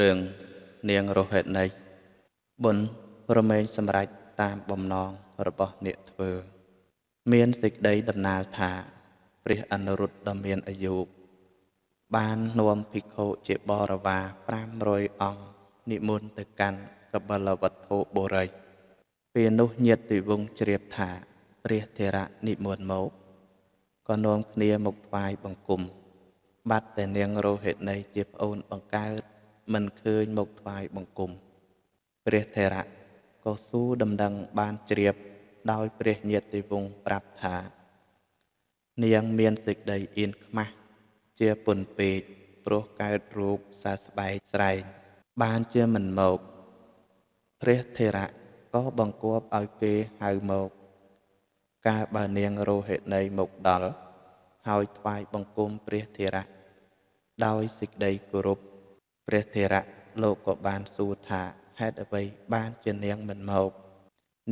រឿងនាងរហេតនិកបុណ្យប្រមែងសម្រេចតាមបំណងរបស់អ្នកធ្វើ មានសេចក្តីដំណាលថា ព្រះអនុរុទ្ធដ៏មានអាយុបាននាំភិក្ខុជាបរិវារ500អង្គនិមន្តទៅកាន់កបលវត្ថុបុរិយពេលនោះញាតិវង្សជ្រាបថាព្រះធរៈនិមន្តមកក៏នាំគ្នាមកថ្វាយបង្គំបាត់តែនាងរោហិនីជាប្អូនបង្កើតមិនឃើញមកថ្វាយបង្គំ ព្រះថេរៈក៏សួរដំណឹងបានជ្រាបដោយព្រះញាតិវង្សប្រាប់ថា នាងមានសេចក្តីអៀនខ្មាស់ជាពន់ពេកព្រោះកើតរូបសាស្បែកស្រែងបានជាមិនមកព្រះថេរៈក៏បង្គាប់ឲ្យគេហៅមកកាលបើនាងរោហិណីមកដល់ហើយថ្វាយបង្គំព្រះថេរៈដោយសេចក្តីគោរពព្រះធេរៈលោកក៏បានសួរថាហេតុអ្វី បានជានាងមិនមក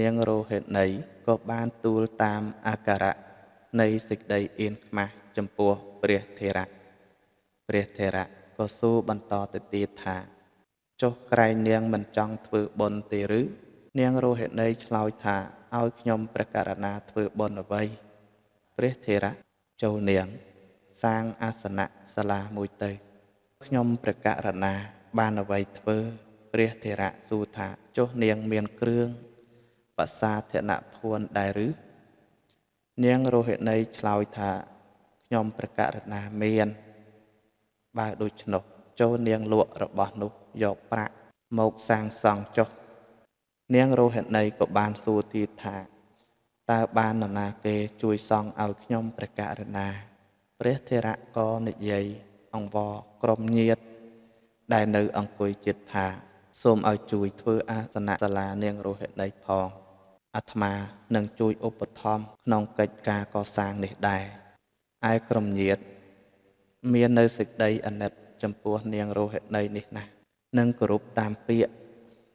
នាងរោហិណីក៏បានទូលតាមអាការៈនៃសេចក្តីអៀនខ្មាស់ចំពោះព្រះធេរៈព្រះធេរៈក៏សួរបន្តទៅទៀតថា ចុះក្រែងនាងមិនចង់ធ្វើបុណ្យទេឬ នាងរោហិណីឆ្លើយថាឲ្យខ្ញុំប្រកាសណាធ្វើបុណ្យអ្វីព្រះធេរៈចូលនាង សាងអាសនៈសាលាមួយទៅខ្ញុំព្រះករណាបានអ្វីធ្វើព្រះធរៈសួរថាចុះនាងមានគ្រឿងបសាធនភួនដែរឬនាងរហិណីឆ្លើយថាខ្ញុំព្រះករណាមានបើដូច្នោះចូលនាងលក់របស់នោះយកប្រាក់មកសាងសង់ចុះនាងរហិណីក៏បានសួរទៀតថាតើបាននរណាគេជួយសង់ឲ្យខ្ញុំព្រះករណាព្រះធរៈក៏និយាយអង្វរក្រុមញាត ដែលនៅ អង្គុយចិត្តថាសូមឲ្យជួយធ្វើអាសនៈសាលានាងរហិនីផងអាត្មានឹងជួយឧបត្ថម្ភក្នុងកិច្ចការកសាងនេះដែរឯក្រុមញាត មាននៅសេចក្តីអាណិតចំពោះនាងរហិនីនេះណាស់និងគោរពតាមពាក្យ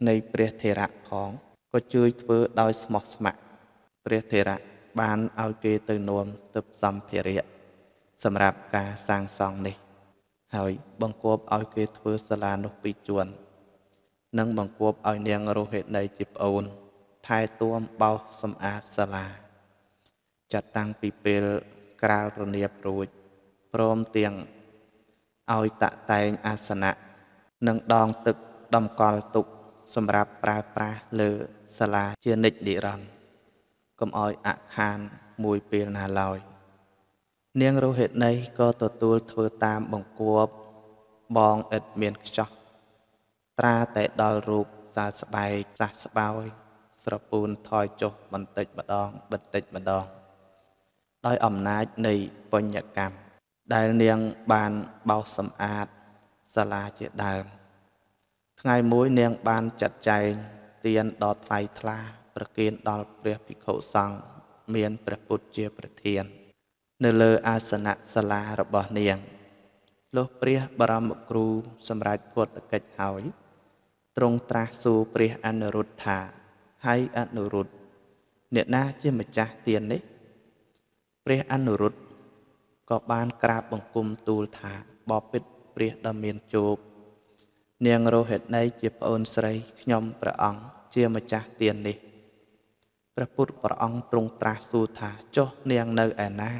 នៃព្រះធេរៈផងក៏ជួយធ្វើដោយស្មោះស្ម័គ្រព្រះធេរៈបានឲ្យគេទៅនាំទឹកសម្ភារៈសម្រាប់ការសាងសង់នេះហើយ បង្គាប់ឲ្យគេធ្វើសាលានោះពីរជាន់និង បង្គាប់ឲ្យនាងរហេតីជាប្អូនថែទាំបោសសម្អាតសាលា ចាត់តាំងពីពេលក្រាលរនាបរួចព្រមទាំងឲ្យតាក់តែងអាសនៈនិងដងទឹកតម្កល់ទុកសម្រាប់ប្រើប្រាស់លើសាលាជានិច្ចនិរន្តរ៍កុំឲ្យអខានមួយពេលណាឡើយ។នាងរហេតនៃក៏ទទួលធ្វើតាមបង្គាប់បងឥតមានខ្ចោះត្រាតែដល់រូបសាស្បែកសាស្បោយស្រពូនថយចុះបន្តិចម្ដង បន្តិចម្ដង ដោយអំណាចនៃបញ្ញកម្មដែលនាងបានបោសសម្អាតសាលាជាដើមថ្ងៃមួយនាងបានចាត់ចែងទានដល់ថ្លៃថ្លាប្រគិនដល់ព្រះភិក្ខុសង្ឃមានព្រះពុទ្ធជាប្រធាន។នៅលើអាសនៈសាលារបស់នាងលុះព្រះបរមគ្រូសម្រេចពុទ្ធកិច្ចហើយទ្រង់ត្រាស់សួរព្រះអនុរុទ្ធថាហើយអនុរុទ្ធអ្នកណាជាម្ចាស់ទាននេះ ព្រះអនុរុទ្ធក៏បានក្រាបបង្គំទូលថាបបិទ្ធព្រះដ៏មានជោគនាងរហេតនៃជាប្អូនស្រីខ្ញុំព្រះអង្គជាម្ចាស់ទាននេះព្រះពុទ្ធព្រះអង្គទ្រង់ត្រាស់សួរថា ចុះនាងនៅឯណា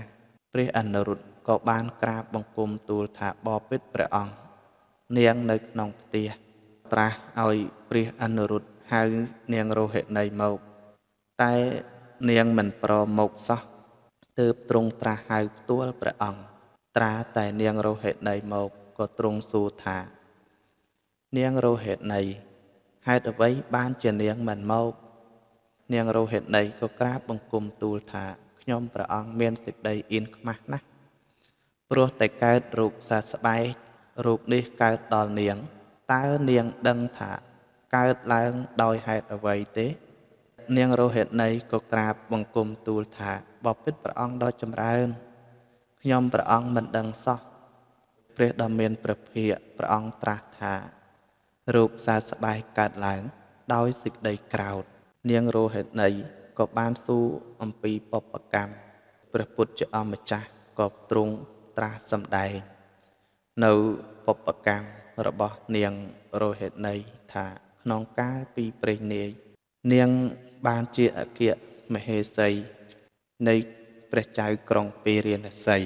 ព្រះអនុរុទ្ធក៏បានក្រាបបង្គំទូលថាបបិទ្ធព្រះអង្គនាងនៅក្នុងផ្ទះត្រាស់ឲ្យព្រះអនុរុទ្ធហៅនាងរហិណីមកតែនាងមិនព្រមមកសោះទើបទ្រង់ត្រាស់ហៅផ្ទាល់ព្រះអង្គត្រាតែនាងរហិណីមកក៏ទ្រង់សួរថានាងរហិណីហេតុអ្វីបានជានាងមិនមកនាងរហិណីក៏ក្រាបបង្គំទូលថាខ្ញុំព្រះអង្គមានសេចក្តីអៀនខ្មាស់ណាស់ព្រោះតែកើតរូបសាស្បែករូបនេះកើតដល់នាងតើនាងដឹងថា កើតឡើងដោយហេតុអ្វីទេ នាងរហេតនីក៏ក្រាបបង្គំទូលថាបបិទ្ធព្រះអង្គដ៏ចម្រើនខ្ញុំព្រះអង្គមិនដឹងសោះព្រះដ៏មានព្រះភិយព្រះអង្គត្រាស់ថារូបសាស្បែកកើតឡើងដោយសេចក្តីក្រោតនាងរហេតនីក៏បានសួរអំពីបពកម្មព្រះពុទ្ធជាអម្ចាស់ក៏ទ្រង់ត្រាស់សម្ដែងនៅបពកម្មរបស់នាងរហេណីថាក្នុងកាលពីព្រេងនាយនាងបានជាអគ្គមហេសី នៃព្រះចៅក្រុងពេរាណសី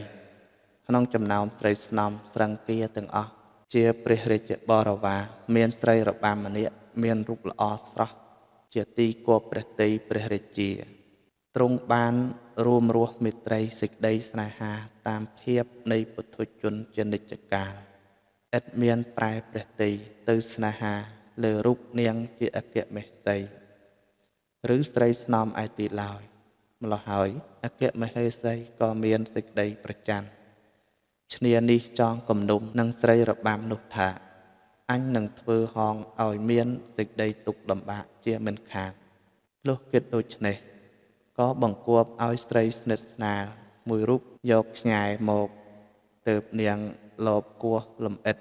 ក្នុងចំណោមស្រីស្នំស្រង្គាទាំងអស់ជា ព្រះរាជបរិវារមានស្រីរបាំម្នាក់មានរូបល្អស្រស់ជាទីគាប់ព្រះតីព្រះរាជាទ្រង់បានរួមរស់មេត្រីសេចក្តីស្នេហា តាមភាពនៃពុទ្ធជនចនិច្ចកាលឥតមានប្រែព្រះតីទៅស្នេហាលើរូបនាង ជាអគ្គមេសី ឬស្រីស្នំឯទីឡើយម្ល៉េះហើយអគ្គមហេសីក៏មានសេចក្តីប្រច័ណ្ឌឈ្នានេះចងគំនុំនឹងស្រីរបាំនោះថាអញនឹងធ្វើហងឲ្យមានសេចក្តីទុកលំបាកជាមិនខាតលុះគិតដូច្នេះ ក៏បង្គាប់ឲ្យស្រីស្និទ្ធស្នាលមួយរូបយកខ្ញែមកទៅបនាងលបគោះលំអិត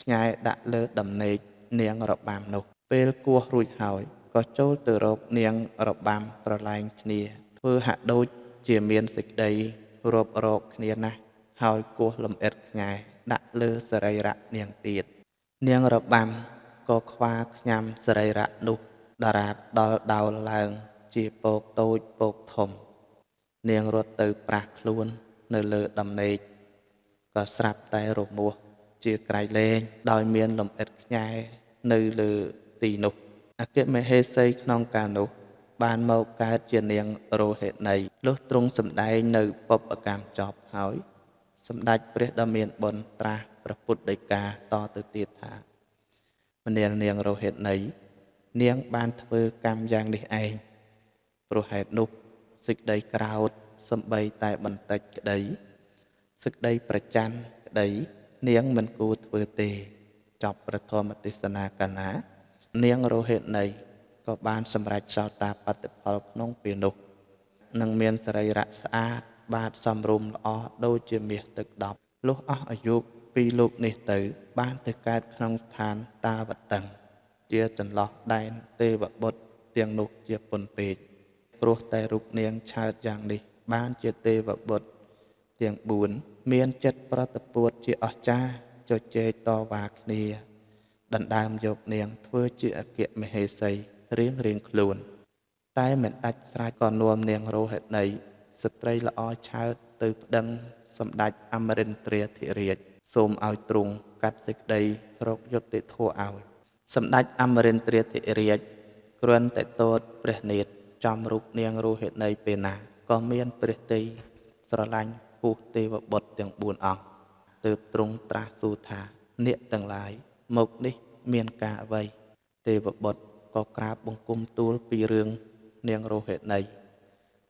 ខ្ញែដាក់លើដំណេកនាងរបាំនោះ ពេលគោះរួចហើយក៏ចូលទៅរកនាងរបាំប្រឡែងគ្នាធ្វើហាក់ដូចជាមានសេចក្តីរាប់រកគ្នាណាស់ហើយគោះលំអិតខ្ញែដាក់លើសរីរៈនាងទៀតនាងរបាំក៏ខ្វាខ្ញាំសរីរៈនោះដរាបដល់ដោលឡើងជាពកតូចពកធំ នាងរត់ទៅប្រះខ្លួននៅលើដំណេកក៏ស្រាប់តែរមាស់ជាក្រៃលែងដោយមានលំអិតខ្ញែនៅលើទីនោះអគ្គមហេសីក្នុងកាលនោះ បានមកកើតជានាងរោហិណីលុះទ្រង់សម្ដែងនៅពបកម្មចប់ហើយសម្ដេចព្រះដ៏មានបុណ្យត្រាស់ព្រះពុទ្ធដីកាតទៅទៀតថាមនាលនាងរហេតនៃនាងបានធ្វើកម្មយ៉ាងនេះឯងព្រោះហេតុនោះសេចក្តីក្រោតសំបីតែបន្តិចក្តីសេចក្តីប្រច័ណ្ឌក្តីនាងមិនគួរធ្វើទេចប់ប្រធមទេសនាកាលណា នាងរហេតនៃក៏បានសម្រេចសោតាបត្តផលក្នុងពេលនោះនឹងមានសរីរៈស្អាតបាទសំរុំល្អដូចជាមាសទឹក10លុះអស់អាយុពីលោកនេះទៅ បានទៅកើតក្នុងស្ថានតាវតឹង ជាចន្លោះដែនទេវបុត្រទាំងនោះជាពុនពេកព្រោះតែរូបនាងឆើតយ៉ាងនេះ បានជាទេវបុត្រទាំង4មានចិត្តប្រតិពួតជាអស្ចារ្យជជែកតវ៉ាគ្នាដណ្ដើមយកនាងធ្វើជាអគ្គមហេសីរៀងរៀងខ្លួន តែមិនដាច់ស្រេចក៏នាំនាងរោហិនីស្ត្រីល្អឆើតទៅប្តឹងសម្ដេចអមរិន្ទ្រាធិរាជសូមឲ្យទ្រង់កាត់សេចក្តីរកយុត្តិធម៌ឲ្យសម្ដេចអមរិន្ទ្រាធិរាជគ្រាន់តែតតព្រះនេតចំរូបនាងរੂហេណីពេលណា ក៏មានព្រះតីស្រឡាញ់ពុះទេវបុត្រទាំង4អង្គទើបទ្រង់ត្រាស់សួរថាអ្នកទាំងឡាយមកនេះមានការអ្វីទេវបុត្រក៏ក្រាបបង្គំទូលពីរឿងនាងរੂហេណី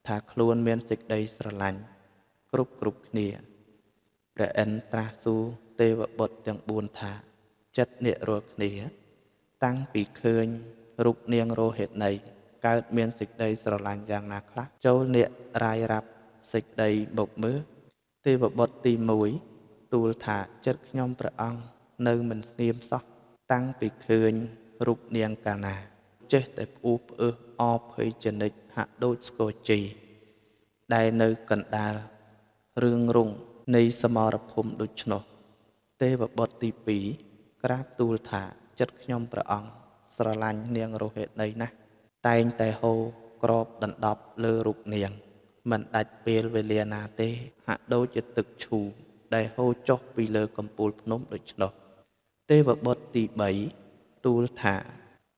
ថាខ្លួនមានសេចក្តីស្រឡាញ់គ្រប់គ្រប់គ្នាព្រះឥន្ទ្រត្រាស់សួរទេវបុត្រទាំង4ថា ចិត្តអ្នករាល់គ្នា តាំងពីឃើញរូបនាងរោហិតនីកើតមានសេចក្តីស្រឡាញ់យ៉ាងណាខ្លះចូលអ្នករាយរាប់សេចក្តីបុកមើលទេវបុត្រទី1ទូលថាចិត្តខ្ញុំព្រះអង្គនៅមិនស្ងៀមសោះតាំងពីឃើញរូបនាងកាលណាចេះតែផ្អ៊ូផ្អើសអភ័យចនិចហាក់ដូចស្គរជ័យដែលនៅកណ្ដាលរឿងរងនៃសមរភូមិដូច្នោះទេវបុត្រទី2ក្រាបទូលថាចិត្តខ្ញុំព្រះអង្គស្រឡាញ់នាងរហេតីណាស់តែងតែហូរក្របដណ្ដប់លើរូបនាងមិនដាច់ពេលវេលាណាទេហាក់ដូចជាទឹកឈូដែលហូរចុះពីលើកំពូលភ្នំដូច្នោះទេវបុត្រទី3ទូលថា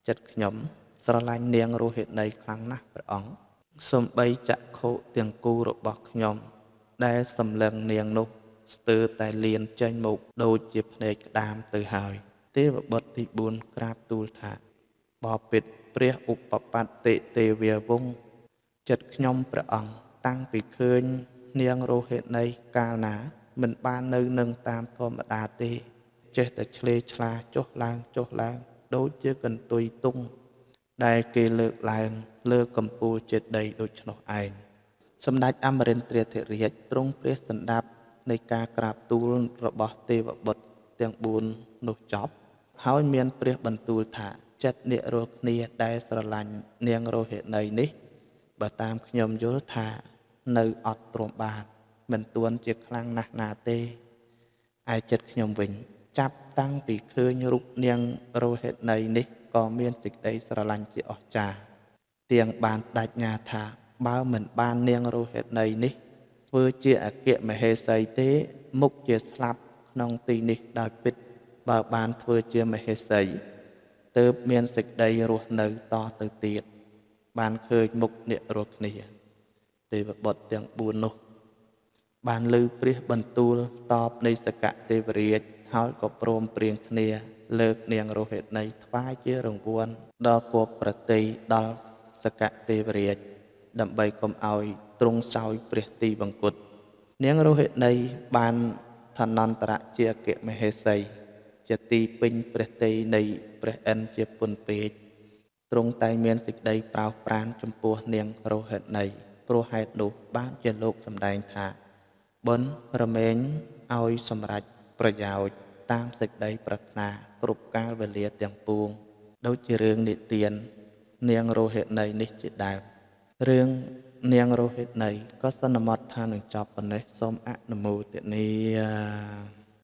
ចិត្តខ្ញុំស្រឡាញ់នាងរហេតីខ្លាំងណាស់ព្រះអង្គសំបីចក្ខុទាំងគូរបស់ខ្ញុំដែលសម្លឹងនាងនោះស្ទើរតែលៀនចេញមកដូចជាភ្នែកក្តាមទៅហើយ ទេវបុត្រទី4ក្រាបទូលថាបបពិតព្រះឧបបត្តិទេវវង្សចិត្តខ្ញុំព្រះអង្គតាំងពីឃើញនាងរោហិនីកាលណា មិនបាននៅនឹងតាមធម្មតាទេចេះតែឆ្លេឆ្លាចុះឡើងចុះឡើង ដូចជាកន្ទុយទុងដែលគេលើកឡើង លើកំពូលចេតិយដូច្នោះឯងសម្ដេចអមរិន្ទ្រាធិរាជទ្រង់ព្រះសន្តាប់ នៃការក្រាបទូលរបស់ទេវបុត្រទាំង4នោះចប់ហើយមានព្រះបន្ទូលថាចិត្តអ្នករាល់គ្នាដែលស្រឡាញ់នាងរោហិណីនេះបើតាមខ្ញុំយល់ថា នៅអត់ទ្រាំបានមិនទួនជាខ្លាំងណាស់ណាទេឯចិត្តខ្ញុំវិញ ចាប់តាំងពីឃើញរូបនាងរោហិតនីនេះក៏មានសេចក្តីស្រឡាញ់ជាអស្ចារ្យទៀងបានបដញ្ញាថាបើមិនបាននាងរហេតនីនេះធ្វើជាអគ្គមហេសីទេ មុខជាស្លាប់ក្នុងទីនេះដោយពិត បើបានធ្វើជាមហេសីទើបមានសេចក្តីរស់នៅតទៅទៀតបានឃើញមុខអ្នករស់គ្នាទេវបុត្រទាំង4នោះ បានលើព្រះបន្ទូលតបនៃសកទេវរាជហើយក៏ព្រមព្រៀងគ្នា លើកនាងរហេតនីថ្វាយជារង្វាន់ដល់គបប្រតិដល់សកទេវរាជដើម្បីកុំឲ្យទ្រង់សោយព្រះទីបង្គត់នាងរហិនីបានឋានន្តរជាអគ្គមហេសី ជាទីពេញព្រះតីនៃព្រះអិនជាពុនពេកទ្រង់តែងមានសេចក្តីប្រោសប្រានចំពោះនាងរហិនីព្រោះហេតុនោះបានជាលោកសម្ដែងថា បុណ្យរមែងឲ្យសម្រេចប្រយោជន៍តាមសេចក្តីប្រាថ្នាគ្រប់កាលវេលាទាំងពួងដូចជារឿងនិទាន នាងរហិនីនេះជាដើមរឿងនាងរោហិតនីក៏សន្មត់ថានឹងចប់ប៉ុណ្ណេះសូមអនុមោទនា